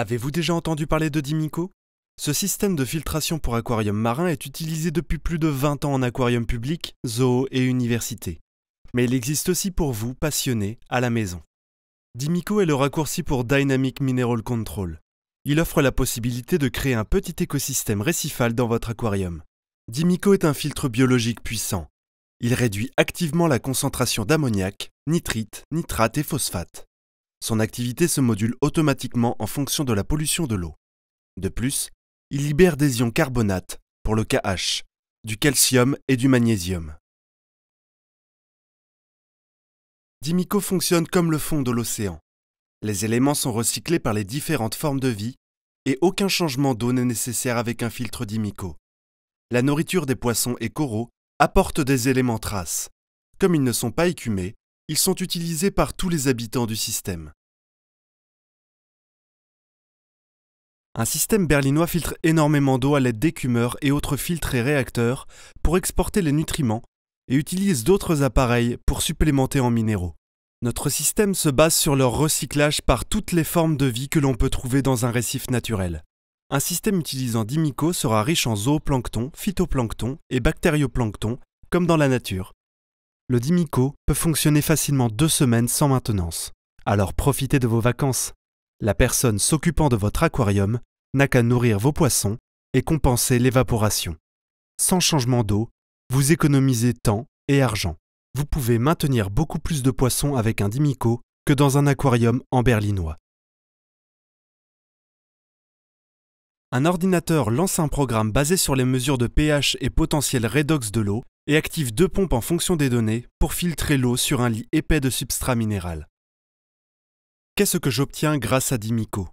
Avez-vous déjà entendu parler de Dimico Ce système de filtration pour aquarium marin est utilisé depuis plus de 20 ans en aquarium public, zoo et université. Mais il existe aussi pour vous, passionnés, à la maison. Dimico est le raccourci pour Dynamic Mineral Control. Il offre la possibilité de créer un petit écosystème récifal dans votre aquarium. Dimico est un filtre biologique puissant. Il réduit activement la concentration d'ammoniac, nitrite, nitrate et phosphate. Son activité se module automatiquement en fonction de la pollution de l'eau. De plus, il libère des ions carbonates, pour le KH, du calcium et du magnésium. Dimico fonctionne comme le fond de l'océan. Les éléments sont recyclés par les différentes formes de vie et aucun changement d'eau n'est nécessaire avec un filtre d'Imico. La nourriture des poissons et coraux apporte des éléments traces. Comme ils ne sont pas écumés, ils sont utilisés par tous les habitants du système. Un système berlinois filtre énormément d'eau à l'aide d'écumeurs et autres filtres et réacteurs pour exporter les nutriments et utilise d'autres appareils pour supplémenter en minéraux. Notre système se base sur leur recyclage par toutes les formes de vie que l'on peut trouver dans un récif naturel. Un système utilisant d'imico sera riche en zooplancton, phytoplancton et bactérioplancton, comme dans la nature le Dimico peut fonctionner facilement deux semaines sans maintenance. Alors profitez de vos vacances. La personne s'occupant de votre aquarium n'a qu'à nourrir vos poissons et compenser l'évaporation. Sans changement d'eau, vous économisez temps et argent. Vous pouvez maintenir beaucoup plus de poissons avec un Dimico que dans un aquarium en berlinois. Un ordinateur lance un programme basé sur les mesures de pH et potentiel redox de l'eau et active deux pompes en fonction des données pour filtrer l'eau sur un lit épais de substrat minéral. Qu'est-ce que j'obtiens grâce à Dimico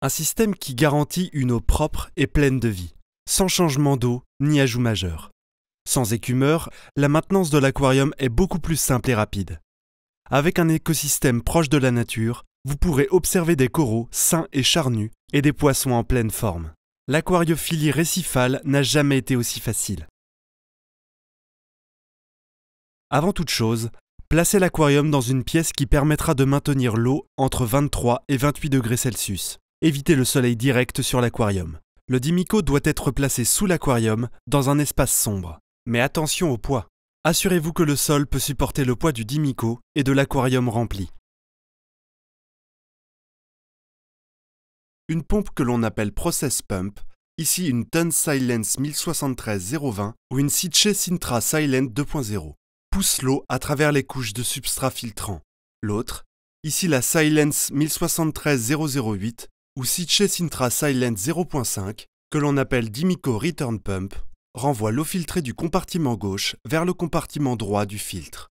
Un système qui garantit une eau propre et pleine de vie, sans changement d'eau ni ajout majeur. Sans écumeur, la maintenance de l'aquarium est beaucoup plus simple et rapide. Avec un écosystème proche de la nature, vous pourrez observer des coraux sains et charnus et des poissons en pleine forme. L'aquariophilie récifale n'a jamais été aussi facile. Avant toute chose, placez l'aquarium dans une pièce qui permettra de maintenir l'eau entre 23 et 28 degrés Celsius. Évitez le soleil direct sur l'aquarium. Le dimico doit être placé sous l'aquarium, dans un espace sombre. Mais attention au poids. Assurez-vous que le sol peut supporter le poids du dimico et de l'aquarium rempli. Une pompe que l'on appelle process pump, ici une Tun Silence 1073-020 ou une Sitche Sintra Silent 2.0 pousse l'eau à travers les couches de substrat filtrant. L'autre, ici la Silence 1073-008 ou Sitche Sintra Silence 0.5, que l'on appelle Dimico Return Pump, renvoie l'eau filtrée du compartiment gauche vers le compartiment droit du filtre.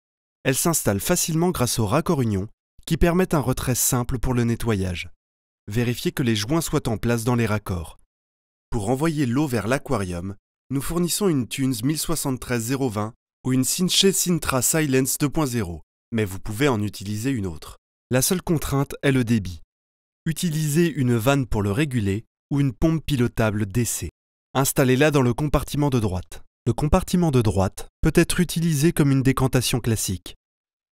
Elle s'installe facilement grâce au raccord union qui permet un retrait simple pour le nettoyage. Vérifiez que les joints soient en place dans les raccords. Pour envoyer l'eau vers l'aquarium, nous fournissons une Tunes 1073020 ou une Sinche Sintra Silence 2.0, mais vous pouvez en utiliser une autre. La seule contrainte est le débit. Utilisez une vanne pour le réguler ou une pompe pilotable DC. Installez-la dans le compartiment de droite. Le compartiment de droite peut être utilisé comme une décantation classique.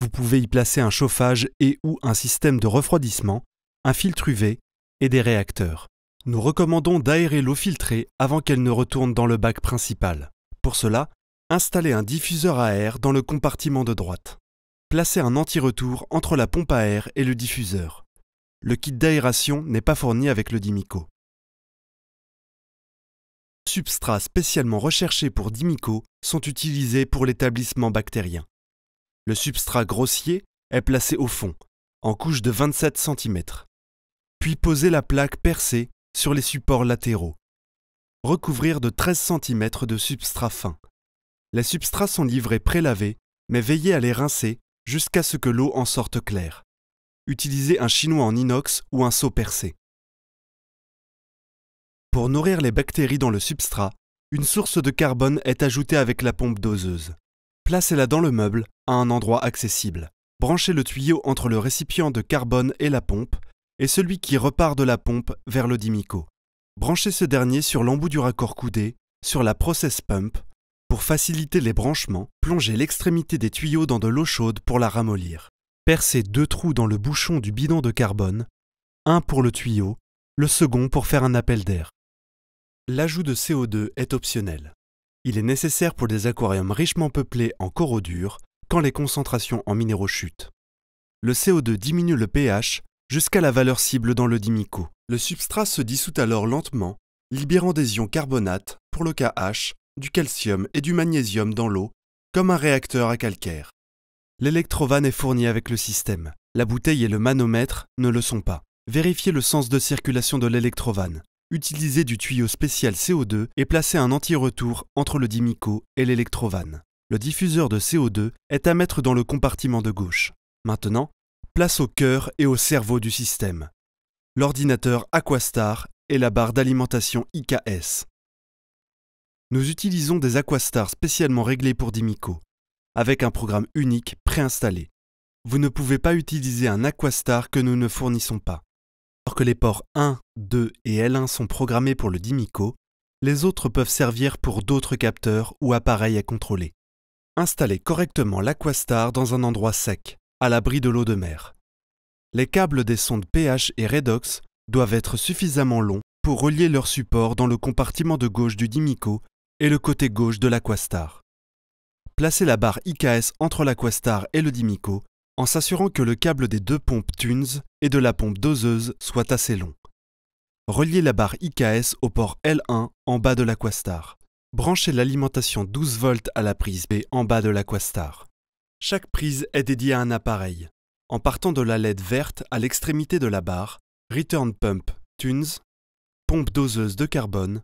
Vous pouvez y placer un chauffage et ou un système de refroidissement, un filtre UV et des réacteurs. Nous recommandons d'aérer l'eau filtrée avant qu'elle ne retourne dans le bac principal. Pour cela, Installez un diffuseur à air dans le compartiment de droite. Placez un anti-retour entre la pompe à air et le diffuseur. Le kit d'aération n'est pas fourni avec le Dimico. Substrats spécialement recherchés pour Dimico sont utilisés pour l'établissement bactérien. Le substrat grossier est placé au fond, en couche de 27 cm. Puis posez la plaque percée sur les supports latéraux. Recouvrir de 13 cm de substrat fin les substrats sont livrés prélavés, mais veillez à les rincer jusqu'à ce que l'eau en sorte claire. Utilisez un chinois en inox ou un seau percé. Pour nourrir les bactéries dans le substrat, une source de carbone est ajoutée avec la pompe doseuse. Placez-la dans le meuble, à un endroit accessible. Branchez le tuyau entre le récipient de carbone et la pompe, et celui qui repart de la pompe vers le dimico. Branchez ce dernier sur l'embout du raccord coudé, sur la process pump pour faciliter les branchements, plongez l'extrémité des tuyaux dans de l'eau chaude pour la ramollir. Percez deux trous dans le bouchon du bidon de carbone, un pour le tuyau, le second pour faire un appel d'air. L'ajout de CO2 est optionnel. Il est nécessaire pour des aquariums richement peuplés en coraux durs quand les concentrations en minéraux chutent. Le CO2 diminue le pH jusqu'à la valeur cible dans le dimico. Le substrat se dissout alors lentement, libérant des ions carbonates pour le KH du calcium et du magnésium dans l'eau, comme un réacteur à calcaire. L'électrovanne est fournie avec le système. La bouteille et le manomètre ne le sont pas. Vérifiez le sens de circulation de l'électrovanne. Utilisez du tuyau spécial CO2 et placez un anti-retour entre le dimico et l'électrovanne. Le diffuseur de CO2 est à mettre dans le compartiment de gauche. Maintenant, place au cœur et au cerveau du système. L'ordinateur Aquastar et la barre d'alimentation IKS nous utilisons des Aquastars spécialement réglés pour Dimico, avec un programme unique préinstallé. Vous ne pouvez pas utiliser un Aquastar que nous ne fournissons pas. Alors que les ports 1, 2 et L1 sont programmés pour le Dimico, les autres peuvent servir pour d'autres capteurs ou appareils à contrôler. Installez correctement l'Aquastar dans un endroit sec, à l'abri de l'eau de mer. Les câbles des sondes pH et redox doivent être suffisamment longs pour relier leur support dans le compartiment de gauche du Dimico et le côté gauche de l'Aquastar. Placez la barre IKS entre l'Aquastar et le Dimico en s'assurant que le câble des deux pompes Tunes et de la pompe doseuse soit assez long. Reliez la barre IKS au port L1 en bas de l'Aquastar. Branchez l'alimentation 12 volts à la prise B en bas de l'Aquastar. Chaque prise est dédiée à un appareil. En partant de la LED verte à l'extrémité de la barre, Return Pump Tunes, pompe doseuse de carbone,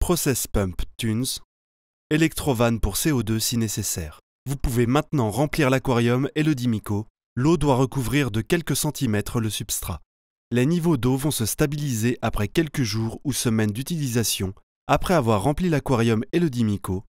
Process Pump Tunes, électrovanne pour CO2 si nécessaire. Vous pouvez maintenant remplir l'aquarium et le dimico. L'eau doit recouvrir de quelques centimètres le substrat. Les niveaux d'eau vont se stabiliser après quelques jours ou semaines d'utilisation, après avoir rempli l'aquarium et le dimico.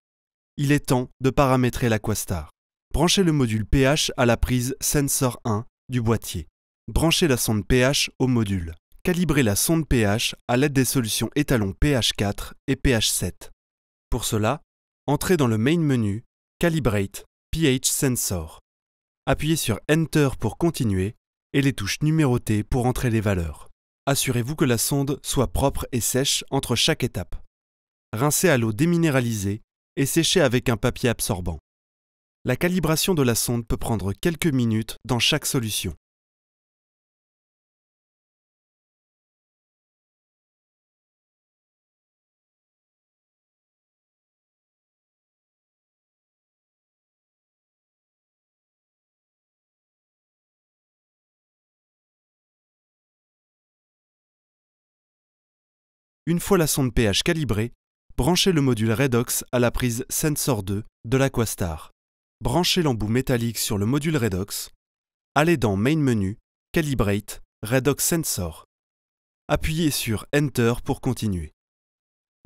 Il est temps de paramétrer l'Aquastar. Branchez le module pH à la prise Sensor 1 du boîtier. Branchez la sonde pH au module. Calibrez la sonde pH à l'aide des solutions étalons pH 4 et pH 7. Pour cela, entrez dans le main menu Calibrate pH Sensor. Appuyez sur Enter pour continuer et les touches numérotées pour entrer les valeurs. Assurez-vous que la sonde soit propre et sèche entre chaque étape. Rincez à l'eau déminéralisée et séchez avec un papier absorbant. La calibration de la sonde peut prendre quelques minutes dans chaque solution. Une fois la sonde pH calibrée, branchez le module Redox à la prise Sensor 2 de l'Aquastar. Branchez l'embout métallique sur le module Redox. Allez dans Main Menu, Calibrate, Redox Sensor. Appuyez sur Enter pour continuer.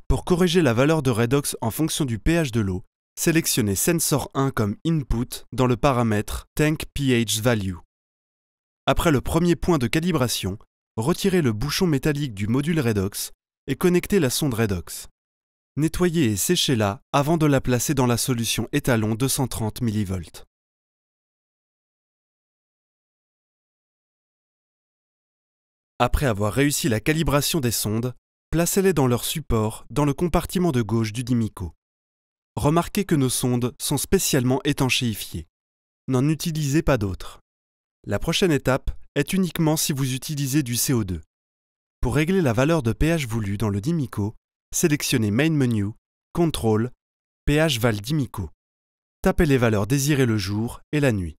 Pour corriger la valeur de redox en fonction du pH de l'eau, sélectionnez Sensor 1 comme input dans le paramètre Tank pH Value. Après le premier point de calibration, retirez le bouchon métallique du module redox et connectez la sonde redox. Nettoyez et séchez-la avant de la placer dans la solution étalon 230 mV. Après avoir réussi la calibration des sondes, placez-les dans leur support dans le compartiment de gauche du Dimico. Remarquez que nos sondes sont spécialement étanchéifiées. N'en utilisez pas d'autres. La prochaine étape est uniquement si vous utilisez du CO2. Pour régler la valeur de pH voulue dans le Dimico, sélectionnez Main Menu, Control, pH val Dimico. Tapez les valeurs désirées le jour et la nuit.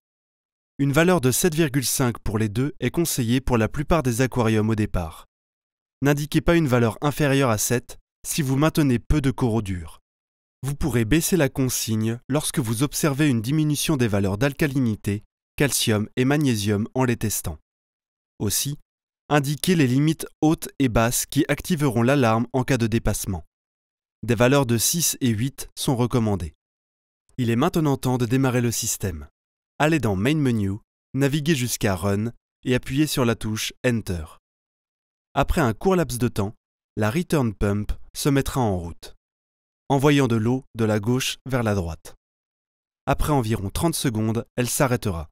Une valeur de 7,5 pour les deux est conseillée pour la plupart des aquariums au départ. N'indiquez pas une valeur inférieure à 7 si vous maintenez peu de coraux Vous pourrez baisser la consigne lorsque vous observez une diminution des valeurs d'alcalinité, calcium et magnésium en les testant. Aussi, Indiquez les limites hautes et basses qui activeront l'alarme en cas de dépassement. Des valeurs de 6 et 8 sont recommandées. Il est maintenant temps de démarrer le système. Allez dans Main Menu, naviguez jusqu'à Run et appuyez sur la touche Enter. Après un court laps de temps, la Return Pump se mettra en route, envoyant de l'eau de la gauche vers la droite. Après environ 30 secondes, elle s'arrêtera.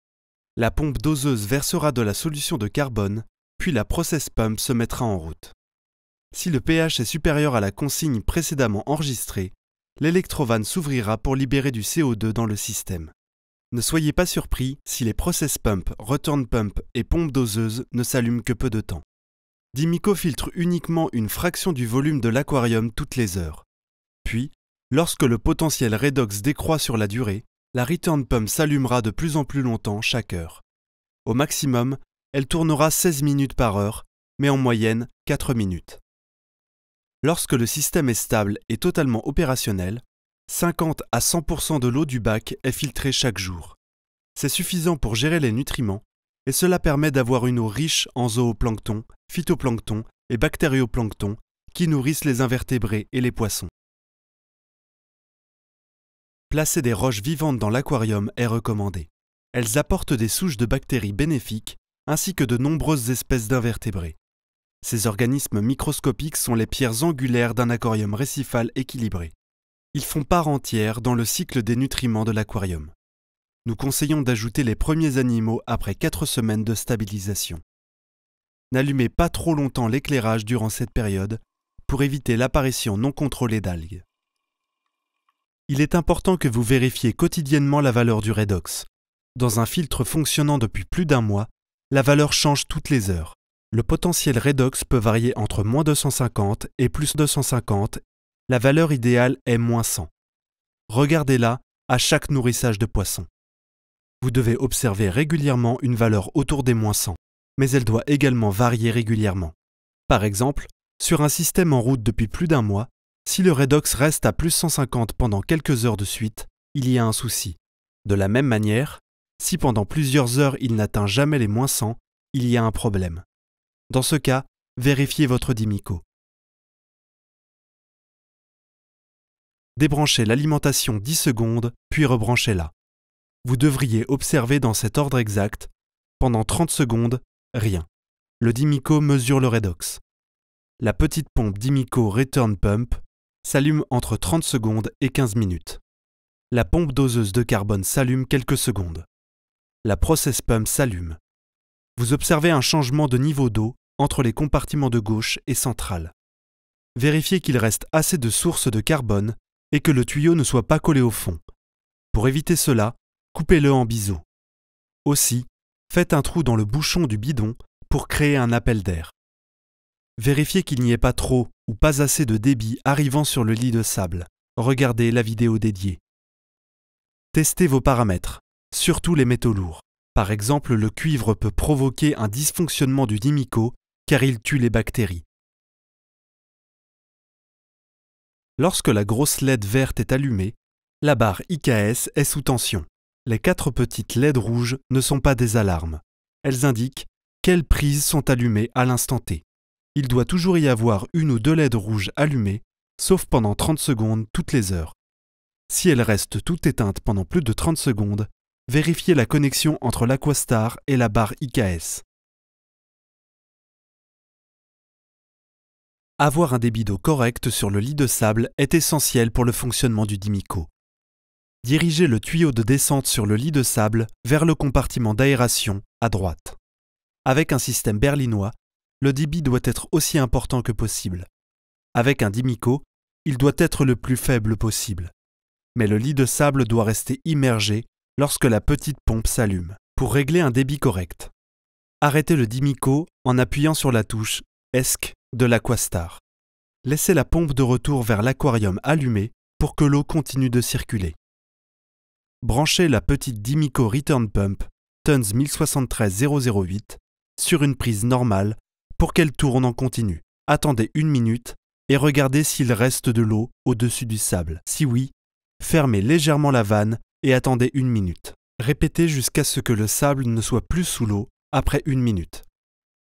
La pompe doseuse versera de la solution de carbone puis la process pump se mettra en route. Si le pH est supérieur à la consigne précédemment enregistrée, l'électrovanne s'ouvrira pour libérer du CO2 dans le système. Ne soyez pas surpris si les process pump, return pump et pompe doseuse ne s'allument que peu de temps. Dimico filtre uniquement une fraction du volume de l'aquarium toutes les heures. Puis, lorsque le potentiel redox décroît sur la durée, la return pump s'allumera de plus en plus longtemps chaque heure. Au maximum, elle tournera 16 minutes par heure, mais en moyenne 4 minutes. Lorsque le système est stable et totalement opérationnel, 50 à 100% de l'eau du bac est filtrée chaque jour. C'est suffisant pour gérer les nutriments et cela permet d'avoir une eau riche en zooplancton, phytoplancton et bactérioplancton qui nourrissent les invertébrés et les poissons. Placer des roches vivantes dans l'aquarium est recommandé. Elles apportent des souches de bactéries bénéfiques ainsi que de nombreuses espèces d'invertébrés. Ces organismes microscopiques sont les pierres angulaires d'un aquarium récifal équilibré. Ils font part entière dans le cycle des nutriments de l'aquarium. Nous conseillons d'ajouter les premiers animaux après 4 semaines de stabilisation. N'allumez pas trop longtemps l'éclairage durant cette période pour éviter l'apparition non contrôlée d'algues. Il est important que vous vérifiez quotidiennement la valeur du redox. Dans un filtre fonctionnant depuis plus d'un mois, la valeur change toutes les heures. Le potentiel redox peut varier entre moins 250 et plus 250. La valeur idéale est moins 100. Regardez-la à chaque nourrissage de poisson. Vous devez observer régulièrement une valeur autour des moins 100, mais elle doit également varier régulièrement. Par exemple, sur un système en route depuis plus d'un mois, si le redox reste à plus 150 pendant quelques heures de suite, il y a un souci. De la même manière, si pendant plusieurs heures il n'atteint jamais les moins 100, il y a un problème. Dans ce cas, vérifiez votre Dimico. Débranchez l'alimentation 10 secondes, puis rebranchez-la. Vous devriez observer dans cet ordre exact, pendant 30 secondes, rien. Le Dimico mesure le redox. La petite pompe Dimico Return Pump s'allume entre 30 secondes et 15 minutes. La pompe doseuse de carbone s'allume quelques secondes la process pump s'allume. Vous observez un changement de niveau d'eau entre les compartiments de gauche et central. Vérifiez qu'il reste assez de sources de carbone et que le tuyau ne soit pas collé au fond. Pour éviter cela, coupez-le en biseau. Aussi, faites un trou dans le bouchon du bidon pour créer un appel d'air. Vérifiez qu'il n'y ait pas trop ou pas assez de débit arrivant sur le lit de sable. Regardez la vidéo dédiée. Testez vos paramètres surtout les métaux lourds. Par exemple, le cuivre peut provoquer un dysfonctionnement du dimico car il tue les bactéries. Lorsque la grosse LED verte est allumée, la barre IKS est sous tension. Les quatre petites LED rouges ne sont pas des alarmes. Elles indiquent quelles prises sont allumées à l'instant T. Il doit toujours y avoir une ou deux LED rouges allumées, sauf pendant 30 secondes toutes les heures. Si elles restent toutes éteintes pendant plus de 30 secondes, vérifiez la connexion entre l'Aquastar et la barre IKS. Avoir un débit d'eau correct sur le lit de sable est essentiel pour le fonctionnement du Dimico. Dirigez le tuyau de descente sur le lit de sable vers le compartiment d'aération à droite. Avec un système berlinois, le débit doit être aussi important que possible. Avec un Dimico, il doit être le plus faible possible. Mais le lit de sable doit rester immergé lorsque la petite pompe s'allume, pour régler un débit correct. Arrêtez le Dimico en appuyant sur la touche ESC de l'Aquastar. Laissez la pompe de retour vers l'aquarium allumée pour que l'eau continue de circuler. Branchez la petite Dimico Return Pump TUNS 1073008 sur une prise normale pour qu'elle tourne en continu. Attendez une minute et regardez s'il reste de l'eau au-dessus du sable. Si oui, fermez légèrement la vanne et attendez une minute. Répétez jusqu'à ce que le sable ne soit plus sous l'eau après une minute.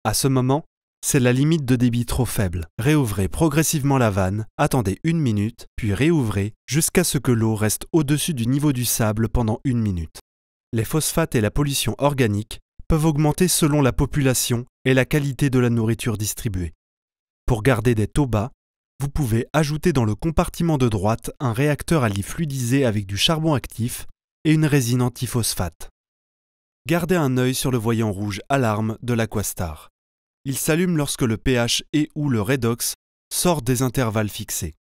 À ce moment, c'est la limite de débit trop faible. Réouvrez progressivement la vanne, attendez une minute, puis réouvrez jusqu'à ce que l'eau reste au-dessus du niveau du sable pendant une minute. Les phosphates et la pollution organique peuvent augmenter selon la population et la qualité de la nourriture distribuée. Pour garder des taux bas, vous pouvez ajouter dans le compartiment de droite un réacteur à lit fluidisé avec du charbon actif et une résine antiphosphate. Gardez un œil sur le voyant rouge alarme de l'Aquastar. Il s'allume lorsque le pH et ou le redox sort des intervalles fixés.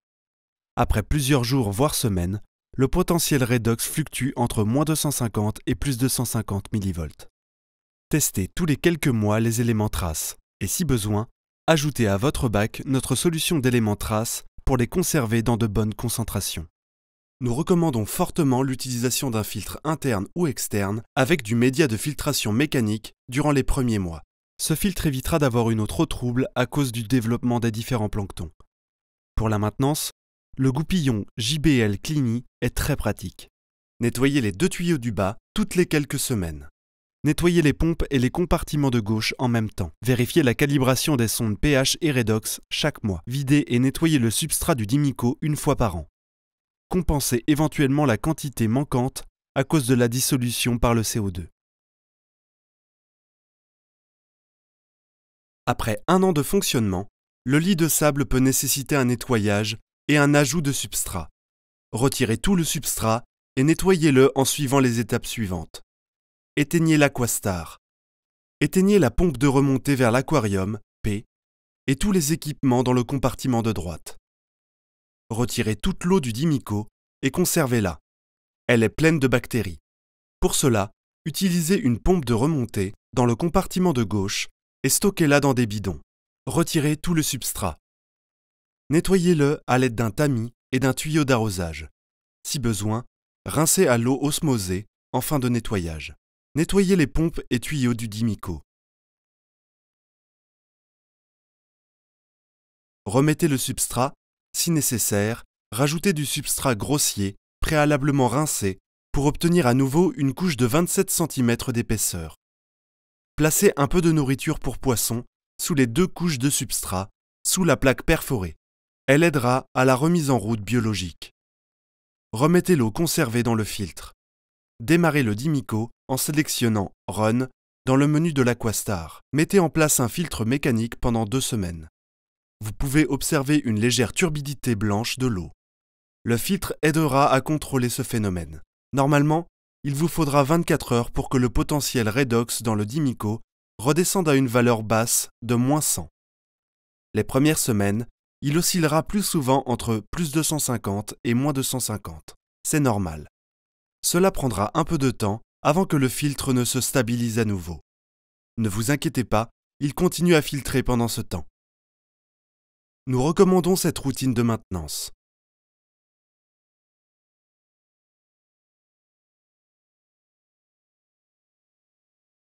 Après plusieurs jours voire semaines, le potentiel redox fluctue entre moins 250 et plus 250 mV. Testez tous les quelques mois les éléments traces et si besoin, Ajoutez à votre bac notre solution d'éléments traces pour les conserver dans de bonnes concentrations. Nous recommandons fortement l'utilisation d'un filtre interne ou externe avec du média de filtration mécanique durant les premiers mois. Ce filtre évitera d'avoir une autre trop trouble à cause du développement des différents planctons. Pour la maintenance, le goupillon JBL Clini est très pratique. Nettoyez les deux tuyaux du bas toutes les quelques semaines. Nettoyez les pompes et les compartiments de gauche en même temps. Vérifiez la calibration des sondes pH et redox chaque mois. Videz et nettoyez le substrat du dimico une fois par an. Compensez éventuellement la quantité manquante à cause de la dissolution par le CO2. Après un an de fonctionnement, le lit de sable peut nécessiter un nettoyage et un ajout de substrat. Retirez tout le substrat et nettoyez-le en suivant les étapes suivantes éteignez l'Aquastar, éteignez la pompe de remontée vers l'aquarium, P, et tous les équipements dans le compartiment de droite. Retirez toute l'eau du dimico et conservez-la. Elle est pleine de bactéries. Pour cela, utilisez une pompe de remontée dans le compartiment de gauche et stockez-la dans des bidons. Retirez tout le substrat. Nettoyez-le à l'aide d'un tamis et d'un tuyau d'arrosage. Si besoin, rincez à l'eau osmosée en fin de nettoyage. Nettoyez les pompes et tuyaux du Dimico. Remettez le substrat, si nécessaire, rajoutez du substrat grossier, préalablement rincé, pour obtenir à nouveau une couche de 27 cm d'épaisseur. Placez un peu de nourriture pour poisson sous les deux couches de substrat, sous la plaque perforée. Elle aidera à la remise en route biologique. Remettez l'eau conservée dans le filtre démarrez le Dimico en sélectionnant Run dans le menu de l'Aquastar. Mettez en place un filtre mécanique pendant deux semaines. Vous pouvez observer une légère turbidité blanche de l'eau. Le filtre aidera à contrôler ce phénomène. Normalement, il vous faudra 24 heures pour que le potentiel redox dans le Dimico redescende à une valeur basse de moins 100. Les premières semaines, il oscillera plus souvent entre plus 250 et moins 250. C'est normal. Cela prendra un peu de temps avant que le filtre ne se stabilise à nouveau. Ne vous inquiétez pas, il continue à filtrer pendant ce temps. Nous recommandons cette routine de maintenance.